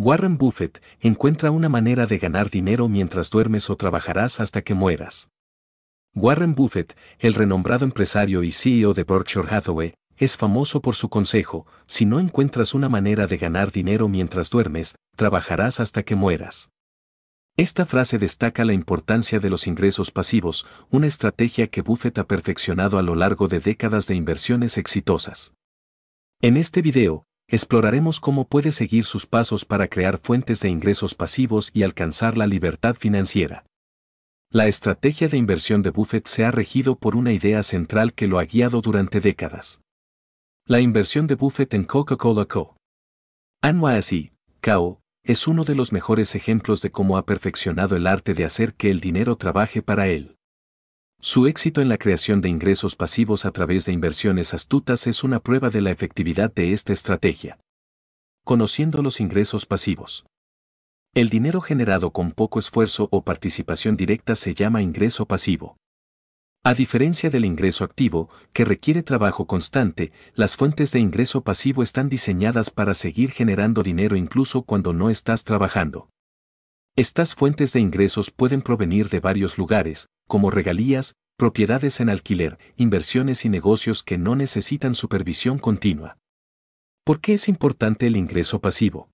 Warren Buffett, encuentra una manera de ganar dinero mientras duermes o trabajarás hasta que mueras. Warren Buffett, el renombrado empresario y CEO de Berkshire Hathaway, es famoso por su consejo, si no encuentras una manera de ganar dinero mientras duermes, trabajarás hasta que mueras. Esta frase destaca la importancia de los ingresos pasivos, una estrategia que Buffett ha perfeccionado a lo largo de décadas de inversiones exitosas. En este video, exploraremos cómo puede seguir sus pasos para crear fuentes de ingresos pasivos y alcanzar la libertad financiera. La estrategia de inversión de Buffett se ha regido por una idea central que lo ha guiado durante décadas. La inversión de Buffett en Coca-Cola Co. NYSE, Kao, es uno de los mejores ejemplos de cómo ha perfeccionado el arte de hacer que el dinero trabaje para él. Su éxito en la creación de ingresos pasivos a través de inversiones astutas es una prueba de la efectividad de esta estrategia. Conociendo los ingresos pasivos. El dinero generado con poco esfuerzo o participación directa se llama ingreso pasivo. A diferencia del ingreso activo, que requiere trabajo constante, las fuentes de ingreso pasivo están diseñadas para seguir generando dinero incluso cuando no estás trabajando. Estas fuentes de ingresos pueden provenir de varios lugares, como regalías, propiedades en alquiler, inversiones y negocios que no necesitan supervisión continua. ¿Por qué es importante el ingreso pasivo?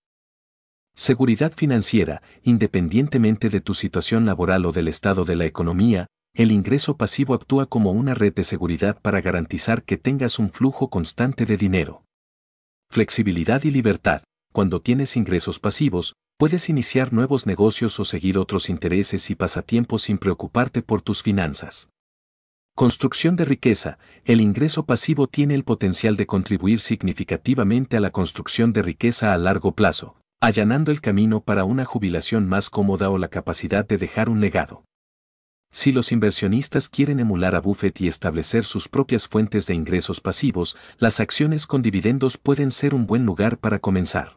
Seguridad financiera, independientemente de tu situación laboral o del estado de la economía, el ingreso pasivo actúa como una red de seguridad para garantizar que tengas un flujo constante de dinero. Flexibilidad y libertad. Cuando tienes ingresos pasivos, puedes iniciar nuevos negocios o seguir otros intereses y pasatiempos sin preocuparte por tus finanzas. Construcción de riqueza. El ingreso pasivo tiene el potencial de contribuir significativamente a la construcción de riqueza a largo plazo, allanando el camino para una jubilación más cómoda o la capacidad de dejar un legado. Si los inversionistas quieren emular a Buffett y establecer sus propias fuentes de ingresos pasivos, las acciones con dividendos pueden ser un buen lugar para comenzar.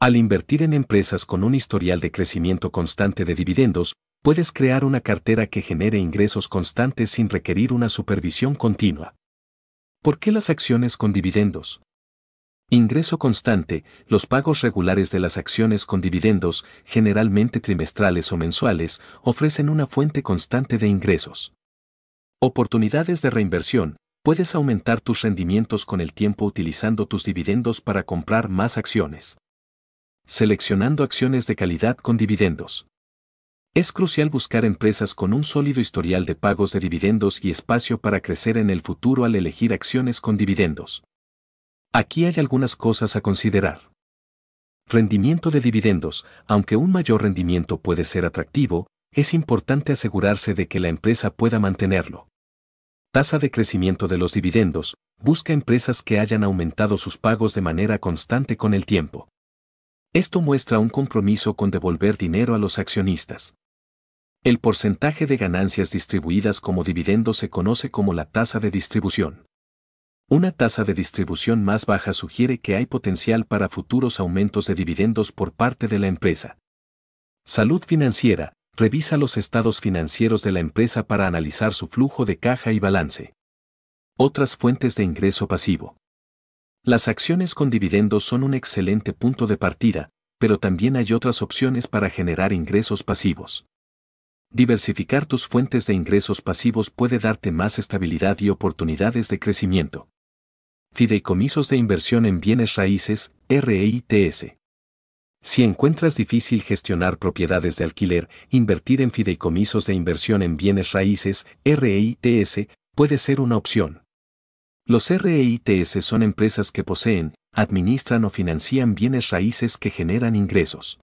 Al invertir en empresas con un historial de crecimiento constante de dividendos, puedes crear una cartera que genere ingresos constantes sin requerir una supervisión continua. ¿Por qué las acciones con dividendos? Ingreso constante, los pagos regulares de las acciones con dividendos, generalmente trimestrales o mensuales, ofrecen una fuente constante de ingresos. Oportunidades de reinversión, puedes aumentar tus rendimientos con el tiempo utilizando tus dividendos para comprar más acciones seleccionando acciones de calidad con dividendos. Es crucial buscar empresas con un sólido historial de pagos de dividendos y espacio para crecer en el futuro al elegir acciones con dividendos. Aquí hay algunas cosas a considerar. Rendimiento de dividendos, aunque un mayor rendimiento puede ser atractivo, es importante asegurarse de que la empresa pueda mantenerlo. Tasa de crecimiento de los dividendos, busca empresas que hayan aumentado sus pagos de manera constante con el tiempo. Esto muestra un compromiso con devolver dinero a los accionistas. El porcentaje de ganancias distribuidas como dividendos se conoce como la tasa de distribución. Una tasa de distribución más baja sugiere que hay potencial para futuros aumentos de dividendos por parte de la empresa. Salud financiera. Revisa los estados financieros de la empresa para analizar su flujo de caja y balance. Otras fuentes de ingreso pasivo. Las acciones con dividendos son un excelente punto de partida, pero también hay otras opciones para generar ingresos pasivos. Diversificar tus fuentes de ingresos pasivos puede darte más estabilidad y oportunidades de crecimiento. Fideicomisos de inversión en bienes raíces, REITS. Si encuentras difícil gestionar propiedades de alquiler, invertir en fideicomisos de inversión en bienes raíces, REITS, puede ser una opción. Los REITS son empresas que poseen, administran o financian bienes raíces que generan ingresos.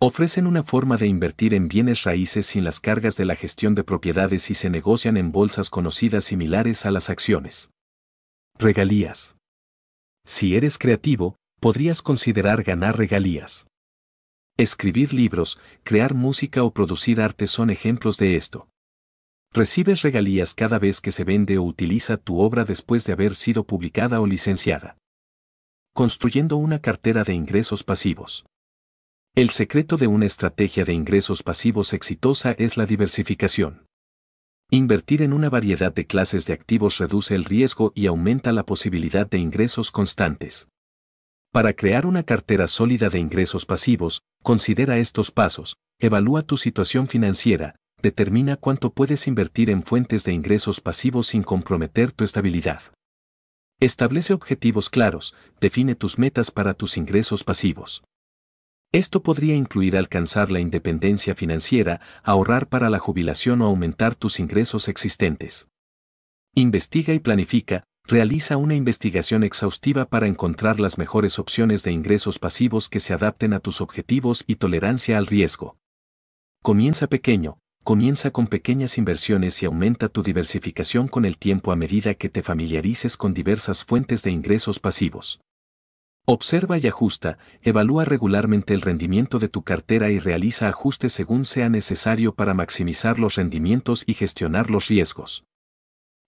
Ofrecen una forma de invertir en bienes raíces sin las cargas de la gestión de propiedades y se negocian en bolsas conocidas similares a las acciones. Regalías. Si eres creativo, podrías considerar ganar regalías. Escribir libros, crear música o producir arte son ejemplos de esto. Recibes regalías cada vez que se vende o utiliza tu obra después de haber sido publicada o licenciada. Construyendo una cartera de ingresos pasivos. El secreto de una estrategia de ingresos pasivos exitosa es la diversificación. Invertir en una variedad de clases de activos reduce el riesgo y aumenta la posibilidad de ingresos constantes. Para crear una cartera sólida de ingresos pasivos, considera estos pasos, evalúa tu situación financiera, determina cuánto puedes invertir en fuentes de ingresos pasivos sin comprometer tu estabilidad. Establece objetivos claros, define tus metas para tus ingresos pasivos. Esto podría incluir alcanzar la independencia financiera, ahorrar para la jubilación o aumentar tus ingresos existentes. Investiga y planifica, realiza una investigación exhaustiva para encontrar las mejores opciones de ingresos pasivos que se adapten a tus objetivos y tolerancia al riesgo. Comienza pequeño, comienza con pequeñas inversiones y aumenta tu diversificación con el tiempo a medida que te familiarices con diversas fuentes de ingresos pasivos. Observa y ajusta, evalúa regularmente el rendimiento de tu cartera y realiza ajustes según sea necesario para maximizar los rendimientos y gestionar los riesgos.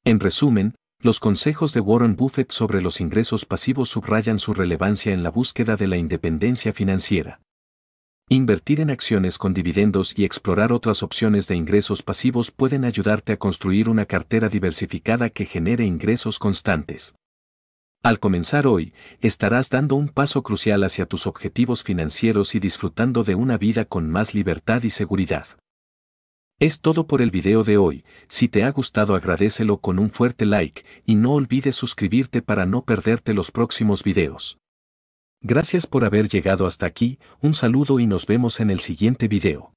En resumen, los consejos de Warren Buffett sobre los ingresos pasivos subrayan su relevancia en la búsqueda de la independencia financiera. Invertir en acciones con dividendos y explorar otras opciones de ingresos pasivos pueden ayudarte a construir una cartera diversificada que genere ingresos constantes. Al comenzar hoy, estarás dando un paso crucial hacia tus objetivos financieros y disfrutando de una vida con más libertad y seguridad. Es todo por el video de hoy, si te ha gustado agradecelo con un fuerte like y no olvides suscribirte para no perderte los próximos videos. Gracias por haber llegado hasta aquí, un saludo y nos vemos en el siguiente video.